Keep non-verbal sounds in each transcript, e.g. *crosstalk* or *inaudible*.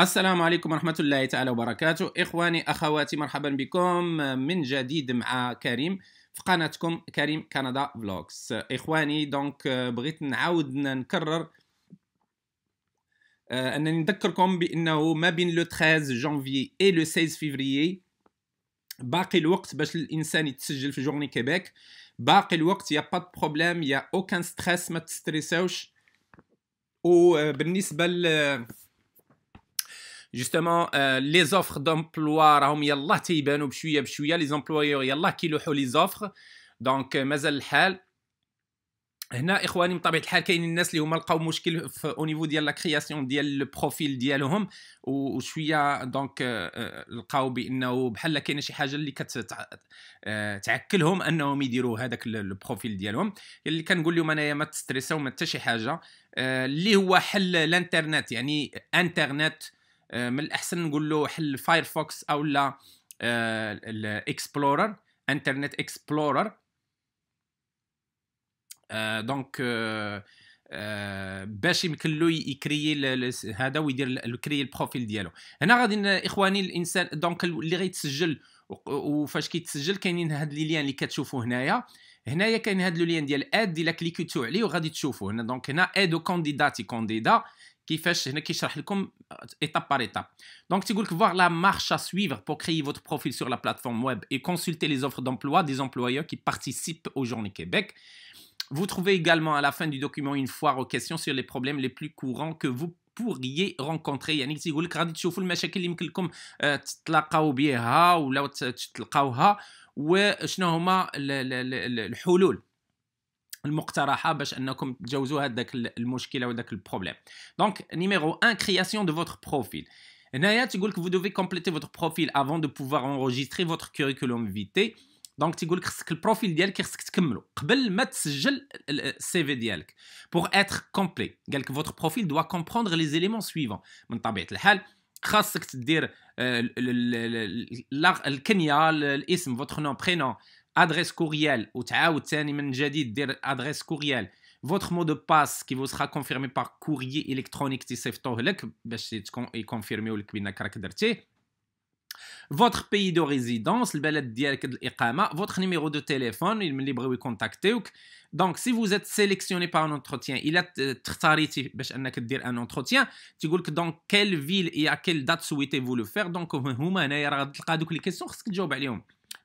السلام عليكم ورحمة الله تعالى وبركاته إخواني أخواتي مرحبا بكم من جديد مع كريم في قناتكم كريم كندا فلوكس إخواني دونك بغيت نعاود نكرر آه، أنني نذكركم بأنه ما بين لو 13 جانفي اي لو 16 فيفريي باقي الوقت باش الإنسان يتسجل في جورني كيبيك باقي الوقت يا با بروبليم يا اوكان ستريس ما تستريسوش وبالنسبة آه، ل جوستومون لي زوفر دومبلوا راهم يلاه تيبانوا بشويه بشويه لي زومبلويور يلاه كيلوحوا لي زوفر دونك مازال الحال هنا اخواني بطبيعه الحال كاينين الناس اللي هما لقاو مشكل في او نيفو ديال لا كرياسيون ديال البروفيل ديالهم وشويه دونك لقاو بانه بحال كاينه شي حاجه اللي كتعكلهم انهم يديروا هذاك البروفيل ديالهم اللي كنقول لهم انايا ما تستريساو ما حتى شي حاجه اللي هو حل الانترنت يعني انترنت آه، من الاحسن نقول له حل فايرفوكس او لا الاكسبلورر انترنت اكسبلورر دونك آه، آه، باش يمكن له يكري هذا ويدير يكري البروفيل ديالو هنا غادي اخواني الانسان دونك اللي غيتسجل وفاش كيتسجل كاينين هاد لي ليان اللي كتشوفوا هنايا هنايا كاين هاد لو ليان ديال اد الا كليكيتو عليه وغادي تشوفوا هنا دونك هنا اد كونديداتي كونديدا qui qui هنا كيشرح لكم étape par étape. Donc vous voulez voir la marche à suivre pour créer votre profil sur la plateforme web et consulter les offres d'emploi des employeurs qui participent aux Journées Québec. Vous trouvez également à la fin du document une foire aux questions sur les problèmes les plus courants que vous pourriez rencontrer. vous donc, numéro 1, création de votre profil. Vous devez compléter votre profil avant de pouvoir enregistrer votre curriculum vitae. Donc, vous devez le profil. Pour être complet, votre profil doit comprendre les éléments suivants votre nom, prénom adresse courriel ou adresse courriel votre mot de passe qui vous sera confirmé par courrier électronique ben, confirmé ben, votre pays de résidence, le votre numéro de téléphone, il me libère contacter. Donc, si vous êtes sélectionné par un entretien, il a bach ben, dire un entretien, tu dans quelle ville et à quelle date souhaitez-vous le faire. Donc, vous pouvez cliquer les questions, que j'ai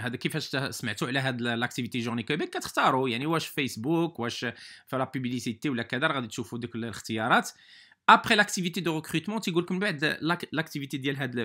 هذا كيفاش سمعتوا على هاد لاكتيفيتي جورني كوبيك كتختاروا يعني واش فيسبوك واش في لا بوبليسيتي ولا كذا غادي تشوفوا ديك الاختيارات ابري لاكتيفيتي دو ريكروتمون تيقول لكم بعد لاكتيفيتي ديال هاد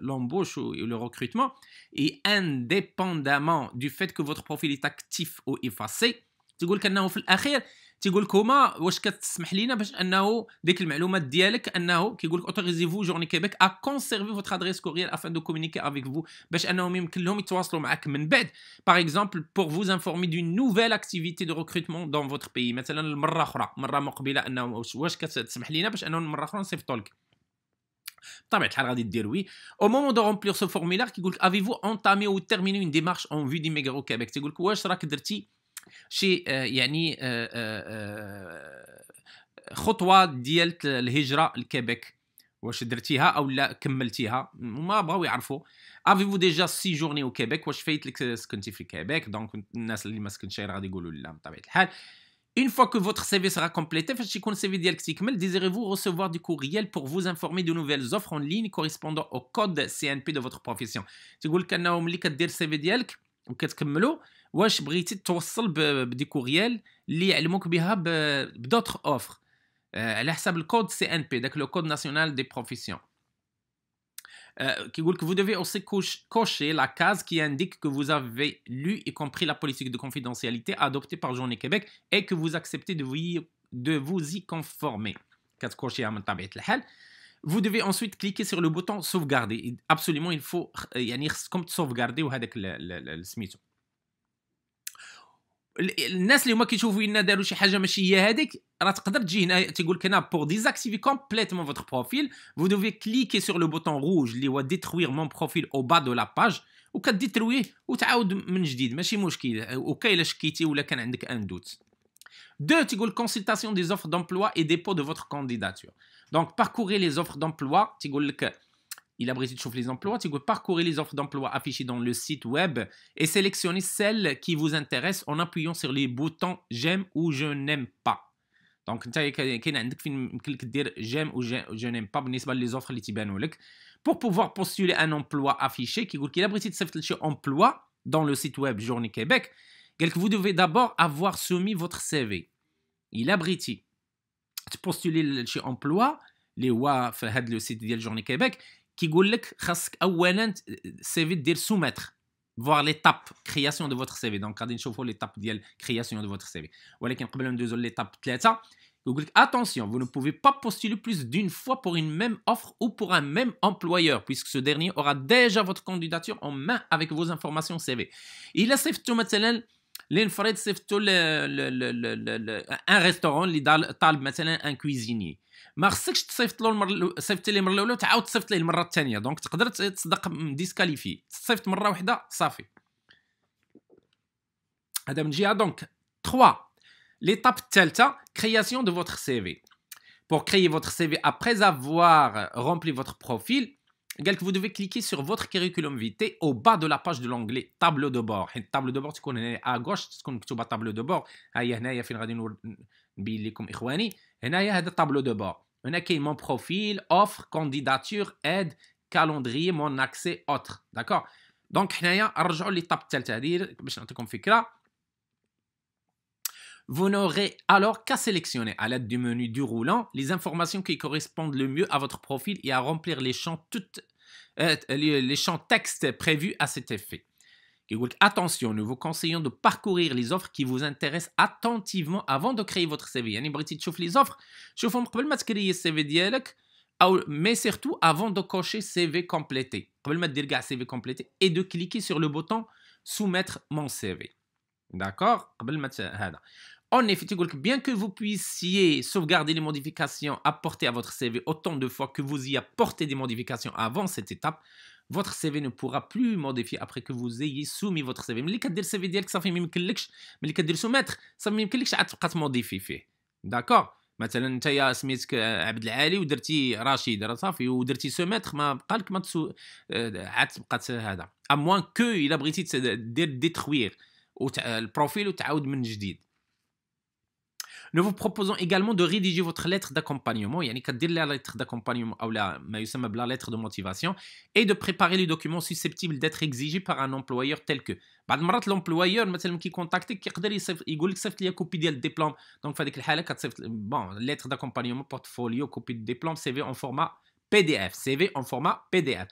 لومبوش لو ريكروتمون اي انديبوندامون دو فيت كو فوتر بروفيل اي اكتيف او افاسي تيقول لك انه في الاخير تيقول لك هما واش كتسمح لينا باش انه ديك المعلومات ديالك انه كيقول لك فو جورني كيبيك ا كونسيرفي فوتر ادريس كوريال افان دو كومونيكي افيك فو باش انهم يمكن لهم يتواصلوا معك من بعد باغ اكزومبل بور فوز انفورمي دون نوفيل اكتيفيتي دو ريكروتمون دون فوتر بيي مثلا المره اخرى مره مقبله انه واش كتسمح لينا باش انه المره اخرى نصيفطوا لك بطبيعه الحال غادي دير وي او مومون دو رومبلير سو فورميلار كيقول لك فو اونتامي او تيرميني اون ديمارش اون في دي ميغرو كيبيك تيقول لك واش راك درتي شي آه، يعني آه، آه، خطوه ديال الهجره لكيبيك واش درتيها او لا كملتيها ما بغاو يعرفوا افي فو ديجا سي جورني او كيبيك واش فايت لك سكنتي في كيبيك دونك الناس اللي ما سكنش غادي يقولوا لا بطبيعه الحال اون فوا كو فوتر في سيغا كومبليتي فاش يكون في ديالك تيكمل ديزيري فو روسيفوار دي كوريال بور فو انفورمي دو نوفيل زوفر اون لين كوريسبوندون او كود سي ان بي دو فوتر بروفيسيون تيقول لك انه ملي كدير السي في ديالك وكتكملو واش بغيتي توصل بدي كوريال اللي يعلموك بها بدوتر اوفر على حساب الكود سي ان بي داك لو كود ناسيونال دي بروفيسيون qui que vous devez aussi cocher la case qui indique que vous avez lu et compris la politique de confidentialité adoptée par Journée Québec et que vous acceptez de vous y, de vous y conformer. Vous devez ensuite cliquer sur le bouton sauvegarder. Absolument, il faut euh, comme sauvegarder ou le, Smithson الناس اللي هما كيشوفوا ان داروا شي حاجه ماشي هي هذيك راه تقدر تجي هنا تيقول لك انا بور ديزاكتيفي كومبليتمون فوتر بروفيل فو دوفي كليكي سور لو بوتون روج اللي هو ديتروير مون بروفيل او با دو لا باج وكديترويه وتعاود من جديد ماشي مشكل اوكي الا شكيتي ولا كان عندك ان دوت دو تيقول كونسلتاسيون دي زوفر دومبلوا اي ديبو دو فوتر كانديداتور دونك باركوري لي زوفر دومبلوا تيقول لك Il a de chauffer les emplois. Tu peux parcourir les offres d'emploi affichées dans le site web et sélectionner celles qui vous intéressent en appuyant sur les boutons j'aime ou je n'aime pas. Donc, j'aime ou je n'aime pas, les offres Pour pouvoir postuler un emploi affiché, il a de chez emploi dans le site web Journée Québec. Vous devez d'abord avoir soumis votre CV. Il a brisé. Tu postules chez emploi. Les WAF, le site de Journée Québec, qui que casque awenant, cest CV dire soumettre, voir l'étape, création de votre CV. Donc, quand il faut l'étape, de création de votre CV. Voilà y a un problème de l'étape, de il ça. attention, vous ne pouvez pas postuler plus d'une fois pour une même offre ou pour un même employeur, puisque ce dernier aura déjà votre candidature en main avec vos informations CV. Il a safe to medicine, un restaurant, l'idal tal medicine, un cuisinier. Mais si tu as un peu de temps, tu as un peu de temps. Donc tu pu te disqualifier. Tu as un une fois, temps, ça fait. Adam, donc 3. L'étape Delta, création de votre CV. Pour créer votre CV après avoir rempli votre profil, vous devez cliquer sur votre curriculum vitae au bas de la page de l'onglet tableau de bord Et tableau de bord tu connais à gauche sur le tableau de bord ها هي هنايا غادي Il y a un tableau de bord y a mon profil offre candidature aide calendrier mon accès autre d'accord دونك حنايا dire, je الثالثه هذه باش نعطيكم vous n'aurez alors qu'à sélectionner à l'aide du menu du roulant les informations qui correspondent le mieux à votre profil et à remplir les champs, textes euh, les champs prévus à cet effet. Attention, nous vous conseillons de parcourir les offres qui vous intéressent attentivement avant de créer votre CV. بغيتي تشوف les offres, شوفهم CV ah, mais surtout avant de cocher CV complété. de CV complété et de cliquer sur le bouton soumettre mon CV. D'accord euh, en effet, bien que vous puissiez sauvegarder les modifications apportées à votre CV autant de fois que vous y apportez des modifications avant cette étape, votre CV ne pourra plus modifier après que vous ayez soumis votre CV. Mais le cas de CV, dit que ça fait même clics, mais les de soumettre, ça fait même clics euh, euh, à être quasiment que D'accord مثلا انت يا سميتك عبد العالي ودرتي رشيد راه صافي ودرتي سوميتر ما بقالك ما تسو عاد تبقى هذا اموان كو الا بغيتي le profil nous vous proposons également de rédiger votre lettre d'accompagnement, يعني كدير la lettre d'accompagnement ou la lettre de motivation et de préparer les documents susceptibles d'être exigés par un employeur tel que بعض المرات l'employeur مثلا كي qui كيقدر يقول a صيفط لي كوبي ديال الدبلوم دونك في que الحاله كتصيفط بون lettre d'accompagnement portfolio copie de diplôme CV en format PDF CV en format PDF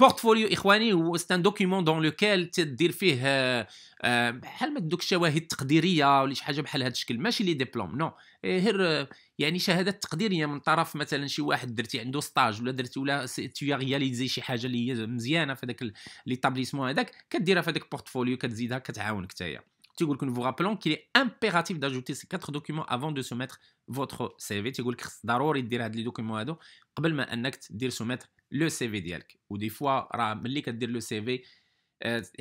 بورتفوليو اخواني هو ستان دوكيمون دون لوكيل تدير فيه بحال آه، آه، ما دوك الشواهد التقديريه ولا شي حاجه بحال هذا الشكل ماشي لي ديبلوم نو آه، غير يعني شهادات تقديريه من طرف مثلا شي واحد درتي عنده ستاج ولا درتي ولا تي رياليزي شي حاجه اللي هي مزيانه في هذاك ليتابليسمون هذاك كديرها في هذاك بورتفوليو كتزيدها كتعاونك حتى تيقول لك فو رابلون كي امبيراتيف داجوتي سي كاتر دوكيمون افون دو سوميتر فوتر سي في تيقول لك ضروري دير هاد لي دوكيمون هادو قبل ما انك تدير سوميتر لو سي في ديالك ودي فوا راه ملي كدير لو سي في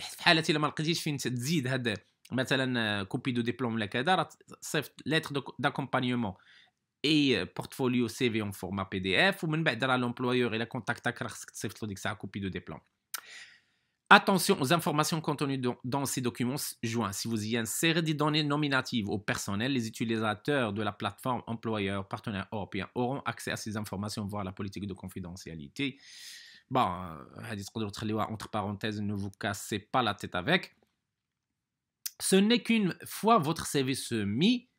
في حالتي الا ما لقيتيش فين تزيد هاد مثلا كوبي دو ديبلوم ولا كذا راه صيفط ليتر داكومبانيومون اي بورتفوليو سي في اون فورما بي دي اف ومن بعد راه لومبلويور الا كونتاكتاك راه خصك تصيفط له ديك الساعه كوبي دو ديبلوم Attention aux informations contenues dans ces documents joints. Si vous y insérez des données nominatives au personnel, les utilisateurs de la plateforme employeur partenaire européen auront accès à ces informations, voire la politique de confidentialité. Bon, euh, entre parenthèses, ne vous cassez pas la tête avec. Ce n'est qu'une fois votre CV mis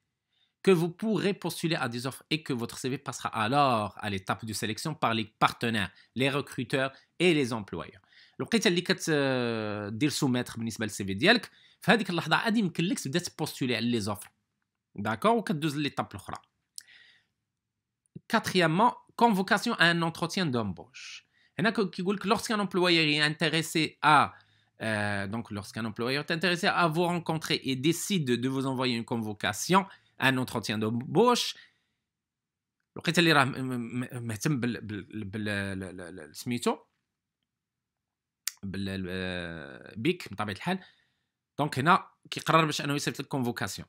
que vous pourrez postuler à des offres et que votre CV passera alors à l'étape de sélection par les partenaires, les recruteurs et les employeurs. الوقيته اللي كتدير سوميتر بالنسبه للسي في ديالك convocation à un entretien d'embauche. Il y en qui que lorsqu'un employeur est intéressé à euh, donc lorsqu'un employeur est intéressé à vous rencontrer et décide de vous envoyer une convocation à un entretien d'embauche, اللي راه مهتم بيك بطبيعه الحال دونك هنا كيقرر باش انه يصيفط لك convocation.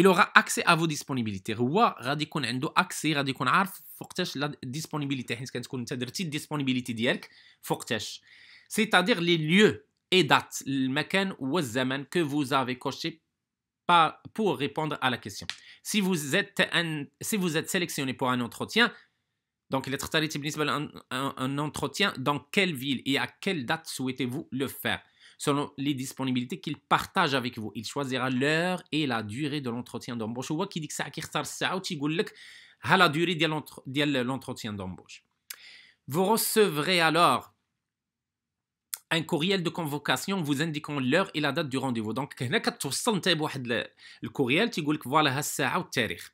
il aura accès à vos disponibilités. Ou radi kon endo accès, radi kon arf fortesh la disponibilité. Hence, quand tu connais ta disponibilité direct, fortesh. C'est-à-dire les lieux et dates, le mécan ou le zaman que vous avez coché pour répondre à la question. Si vous êtes si vous êtes sélectionné pour un entretien, donc, il est un, un, un entretien dans quelle ville et à quelle date souhaitez-vous le faire selon les disponibilités qu'il partage avec vous. Il choisira l'heure et la durée de l'entretien d'embauche. qui dit que ça à la durée de l'entretien d'embauche. Vous recevrez alors un courriel de convocation vous indiquant l'heure et la date du rendez-vous. Donc, *laughs* le courriel, نتايب واحد courriel, تيقول لك فوالا والتاريخ.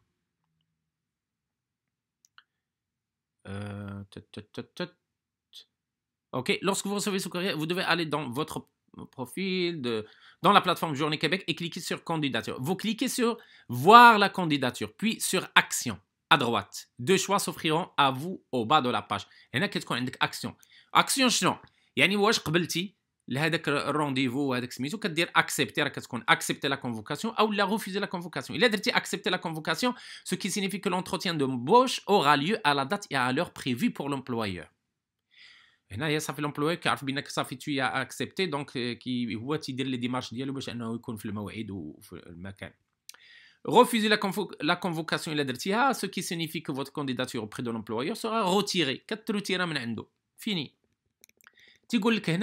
Euh, OK, lorsque vous recevez ce courrier, vous devez aller dans votre profil, dans la plateforme Journée Québec et cliquer sur candidature. Vous cliquez sur Voir la candidature, puis sur Action à droite. Deux choix s'offriront à vous au bas de la page. هنا كتكون عندك Action. Action شنو؟ يعني à ce rendez-vous, à ce rendez-vous, c'est-à-dire accepter la convocation ou la refuser la convocation. Il a dit accepter la convocation, ce qui signifie que l'entretien d'embauche aura lieu à la date et à l'heure prévue pour l'employeur. Là, il y a l'employeur qui sait que tu l'as accepté, donc il voit que tu dis la démarche pour qu'il soit dans le moment. Refuser la convocation, il a dit, ah, ce qui signifie que votre candidature auprès de l'employeur sera retirée, qu'est-ce que tu retires de l'emploi Fini. Tu dis qu'ici,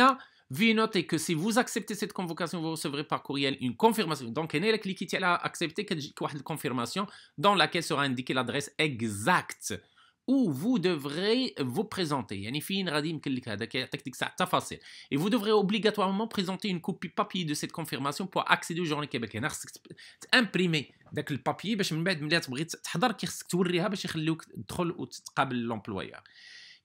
Veuillez noter que si vous acceptez cette convocation, vous recevrez par courriel une confirmation. Donc, il y a accepter une confirmation dans laquelle sera indiquée l'adresse exacte où vous devrez vous présenter. Et vous devrez obligatoirement présenter une copie papier de cette confirmation pour accéder au journal québécois. Imprimer le papier, pour que vous puissiez vous l'employeur.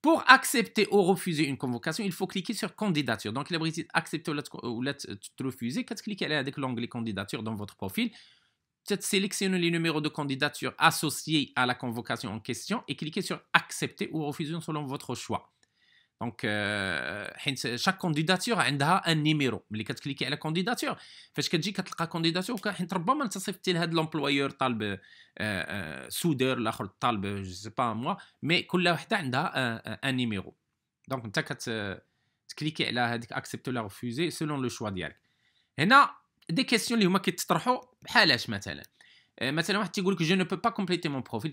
Pour accepter ou refuser une convocation, il faut cliquer sur candidature. Donc, il brésil accepter ou euh, refuser. Quand vous cliquez avec l'onglet candidature dans votre profil, vous sélectionnez les numéros de candidature associés à la convocation en question et cliquez sur accepter ou refuser selon votre choix. دونك euh, حيت شاك كونديداتور عندها ان نيميرو ملي كتكليكي على كونديداتور فاش كتجي كتلقى كونديداتور حيت ربما انت صيفطتي لهذا لومبلويور طالب سودر آه، الاخر آه، طالب جو سي با موا مي كل وحده عندها ان نيميرو دونك انت كت آه، تكليكي على هذيك اكسبت ولا ريفوزي سولون لو شوا ديالك هنا دي كيسيون اللي هما كيتطرحوا بحالاش مثلا que euh, je ne peux pas compléter mon profil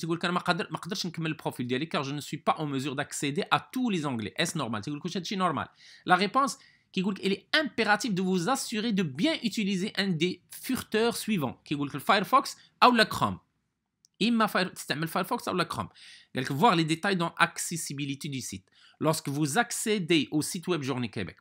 car je ne suis pas en mesure d'accéder à tous les anglais est ce normal normal la réponse est qu'il est impératif de vous assurer de bien utiliser un des furteurs suivants firefox ou la chrome il m'a ou chrome voir les détails dans accessibilité du site lorsque vous accédez au site web journée Québec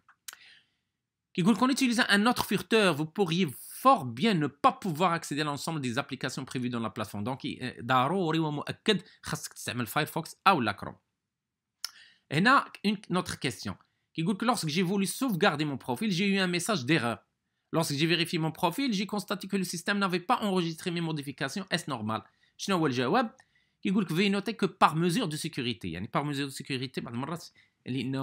dit qu'en utilisant un autre furteur, vous pourriez fort bien ne pas pouvoir accéder à l'ensemble des applications prévues dans la plateforme. Donc, ضروري ومؤكد خاصك تستعمل Firefox ou la Chrome. là, une autre question. Qui dit que lorsque j'ai voulu sauvegarder mon profil, j'ai eu un message d'erreur. Lorsque j'ai vérifié mon profil, j'ai constaté que le système n'avait pas enregistré mes modifications. Est-ce normal شنو الجواب؟ le web. vous نوتي noter que par mesure de sécurité. Par mesure de sécurité, il y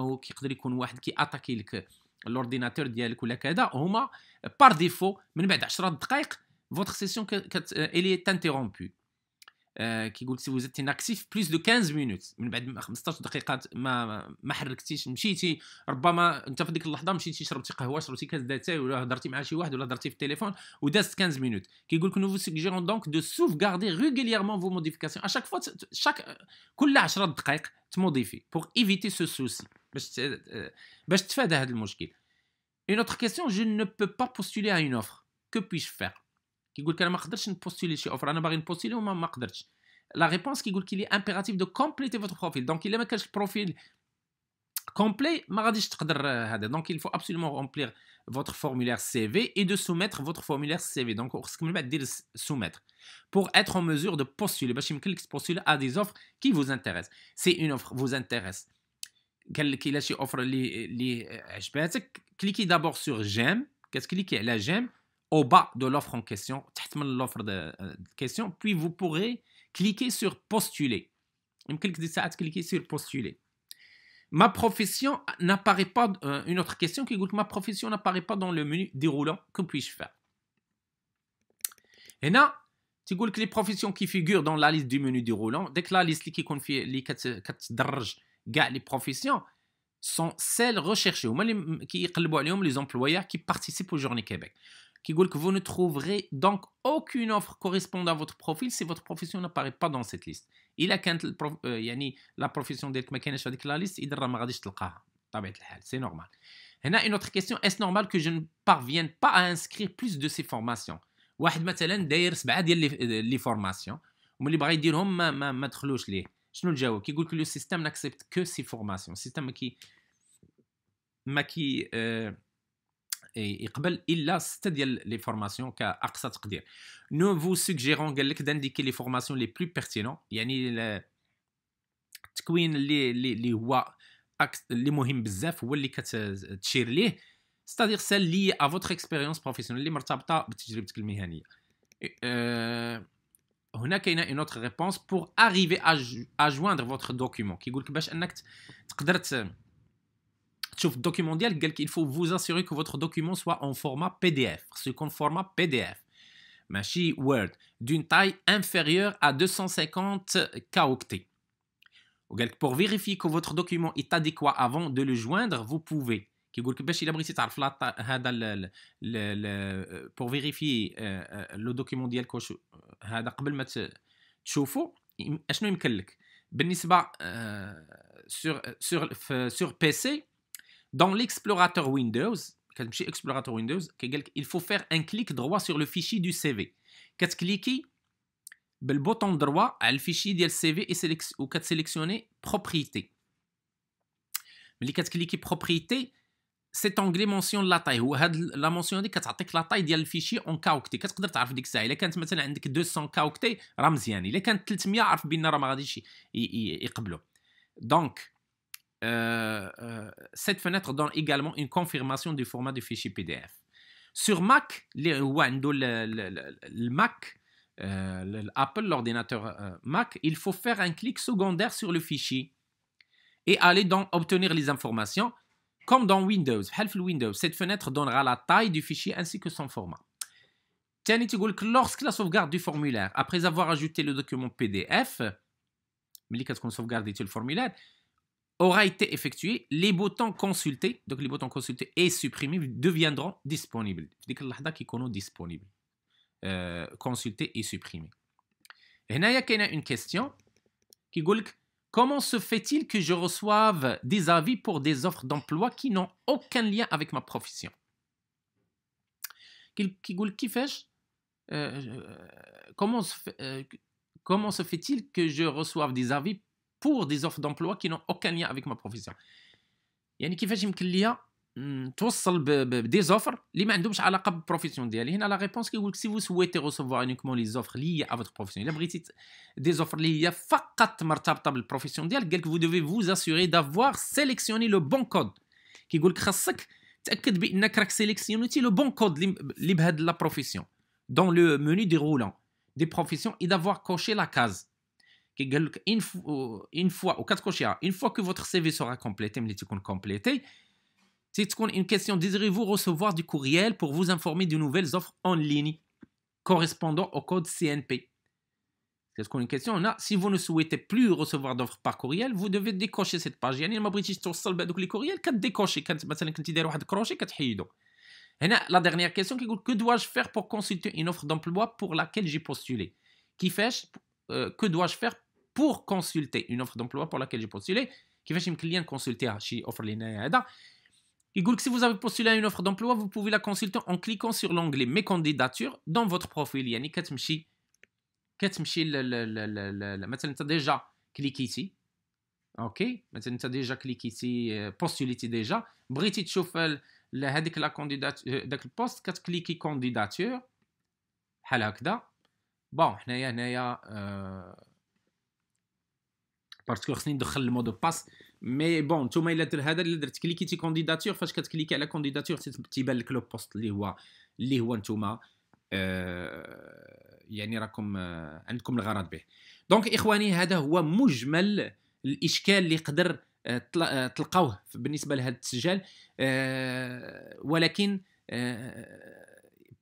a qui لك الاورديناتور ديالك ولا كذا هما بار ديفو من بعد 10 دقائق فوتر سيسيون كت الي تانتيرومبي آه، كيقول سي وزدتي ناقصي في بليس دو 15 مينوت من بعد 15 دقيقه ما ما حركتيش مشيتي ربما انت في ديك اللحظه مشيتي شربتي قهوه شربتي كاس داتاي ولا هضرتي مع شي واحد ولا هضرتي في التليفون ودازت 15 مينوت كيقول لك نو فو سوجيرون دونك دو سوفغاردي ريغولييرمون فو موديفيكاسيون اشاك فوا شاك كل 10 دقائق تموديفي بوغ ايفيتي سو سوسي باش آه، باش تفادى هذا المشكل اون اوتر كيسيون جو نو بو با بوستولي ا اون اوفر كو بيش فير La réponse qui dit qu'il est impératif de compléter votre profil. Donc, il y a profil complet. Euh, Donc, il faut absolument remplir votre formulaire CV et de soumettre votre formulaire CV. Donc, ce que je vais dire, soumettre. Pour être en mesure de postuler, bah, je vais cliquer sur postuler à des offres qui vous intéressent. Si une offre vous intéresse, les euh, cliquez d'abord sur J'aime. Qu'est-ce qui est La J'aime? au bas de l'offre en question, l'offre de euh, question, puis vous pourrez cliquer sur postuler. cliquer sur postuler. Ma profession n'apparaît pas, euh, une autre question qui que ma profession n'apparaît pas dans le menu déroulant, que puis-je faire Et là, tu que les professions qui figurent dans la liste du menu déroulant, dès que la liste qui confie les les professions, sont celles recherchées, qui les employeurs qui participent aux Journées Québec. Qui dit que vous ne trouverez donc aucune offre correspondant à votre profil si votre profession n'apparaît pas dans cette liste. Il a qu'un la profession d'elle que ma la liste idr ne t'lqah. Tabet l'hehl. C'est normal. une autre question. Est-ce normal que je ne parvienne pas à inscrire plus de ces formations? Wahed matelan dair. C'bahad yel l'formation. Mon euh, formations, dit l'homme oh, ma ma ma d'chloj l'eh. Je n'le jaw. Qui que le système n'accepte que ces formations. Système qui ma qui euh, et il a studié les formations que vous Nous vous suggérons d'indiquer les formations les plus pertinentes, c'est-à-dire celles liées à votre expérience professionnelle. Il y a une autre réponse pour arriver à joindre votre document. Document Documentiel, il faut vous assurer que votre document soit en format PDF, ce qu'on format PDF, machine Word, d'une taille inférieure à 250 caoctets. Pour vérifier que votre document est adéquat avant de le joindre, vous pouvez. Pour vérifier euh, euh, le document euh, sur PC, dans l'explorateur Windows, Windows, il faut faire un clic droit sur le fichier du CV. كتكليكي بالبوطون دروا على الفيشي ديال السي في propriété وكتسيليكسيوني بروبريتي ملي كتكليكي بروبريتي la taille. مونسيون لا que هو هاد لا مونسيون la que 200 300 euh, euh, cette fenêtre donne également une confirmation du format du fichier PDF. Sur Mac, le, Mac, euh, Apple, l'ordinateur Mac, il faut faire un clic secondaire sur le fichier et aller dans obtenir les informations comme dans Windows. Windows, cette fenêtre donnera la taille du fichier ainsi que son format. que Lorsque la sauvegarde du formulaire, après avoir ajouté le document PDF, sauvegarde le formulaire, aura été effectué, les boutons consultés, donc les boutons consultés et supprimés deviendront disponibles. ديك qui كيكونوا disponible, disponible. Euh, consulté et Il y a une question qui dit Comment se fait-il que je reçoive des avis pour des offres d'emploi qui n'ont aucun lien avec ma profession Comment se fait-il que je reçoive des avis pour des offres d'emploi qui n'ont aucun lien avec ma profession. Il y en a qui font des offres, ils mettent des dobles à la table professionnelle. Il y a la réponse que si vous souhaitez recevoir uniquement les offres liées à votre profession, il y a des offres liées à FACAT, Martable vous devez vous assurer d'avoir sélectionné le bon code. Il y a le bon code LibHad de la profession dans le menu déroulant des professions et d'avoir coché la case une fois, ou quatre une fois que votre CV sera complété, complété c'est une question désirez-vous recevoir du courriel pour vous informer de nouvelles offres en ligne correspondant au code CNP C'est une question si vous ne souhaitez plus recevoir d'offres par courriel, vous devez décocher cette page. يعني ما بغيتيش توصل بهذوك لي كوريال كانت مثلا كنتي داير واحد La dernière question que dois-je faire pour consulter une offre d'emploi pour laquelle j'ai postulé euh, que dois-je faire pour consulter une offre d'emploi pour laquelle j'ai postulé qui chez que client consulter Il si vous avez postulé une offre d'emploi, vous pouvez la consulter en cliquant sur l'onglet Mes candidatures dans votre profil. yani Katmchi, Katmchi, maintenant tu as déjà cliqué ici. Ok, maintenant euh, euh, tu as déjà cliqué ici, postulé déjà. Brittit Schuffel, la candidature, le poste, 4 cliques candidature. Halakda. بون حنايا هنايا آه، باسكو خصني ندخل المودو باس مي بون نتوما الا درت هذا الا درت كليكيتي كونديداتور فاش كتكليكي على كونديداتور تيبان لك لو بوست اللي هو اللي هو نتوما آه، يعني راكم آه، عندكم الغرض به دونك اخواني هذا هو مجمل الاشكال اللي قدر تلقاوه بالنسبه لهذا التسجيل ولكن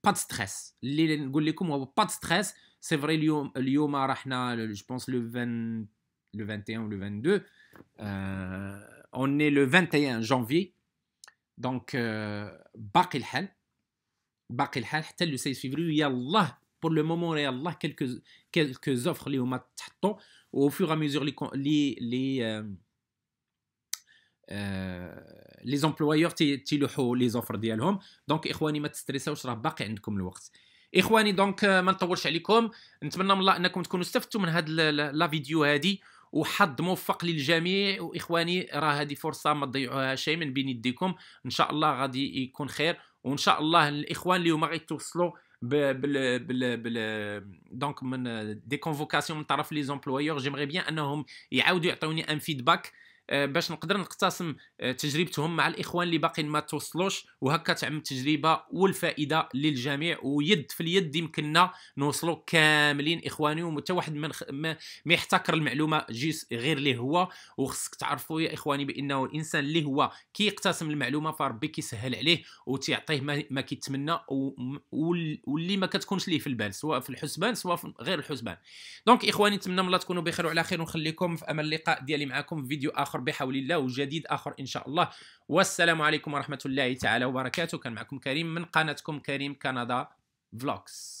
با ستريس اللي نقول لكم هو با ستريس c'est vrai اليوم اليوم رحنا je pense le 20 le 21 ou le 22 euh, on est le 21 janvier donc باقي الحال باقي الحال حتى le 16 février yallah pour le moment yallah quelques quelques offres اليوم تحطوا au fur et à mesure les les les euh, euh, les employeurs tilhou les offres ديالهم donc اخواني ما تستريساوش راه باقي عندكم الوقت euh, اخواني دونك آه، ما نطولش عليكم نتمنى من الله انكم تكونوا استفدتوا من هاد لا فيديو هادي وحظ موفق للجميع واخواني راه هذه فرصه ما تضيعوها شيء من بين يديكم ان شاء الله غادي يكون خير وان شاء الله الاخوان اللي هما غيتوصلوا بال بال بال دونك من دي آه، كونفوكاسيون من طرف لي زومبلويور جيمري بيان انهم يعاودوا يعطوني ان فيدباك آه، باش نقدر نقتسم آه، تجربتهم مع الاخوان اللي باقيين ما توصلوش وهكا تعم التجربه والفائده للجميع ويد في اليد يمكننا نوصلوا كاملين اخواني ومتى واحد ما يحتكر المعلومه جيس غير ليه هو وخصك تعرفوا يا اخواني بانه الانسان اللي هو كيقتسم المعلومه فربي كيسهل عليه وتيعطيه ما, ما كيتمنى واللي ما كتكونش ليه في البال سواء في الحسبان سواء في غير الحسبان دونك اخواني نتمنى من الله تكونوا بخير وعلى خير ونخليكم في امل اللقاء ديالي معكم في فيديو اخر آخر بحول الله وجديد آخر إن شاء الله والسلام عليكم ورحمة الله تعالى وبركاته كان معكم كريم من قناتكم كريم كندا فلوكس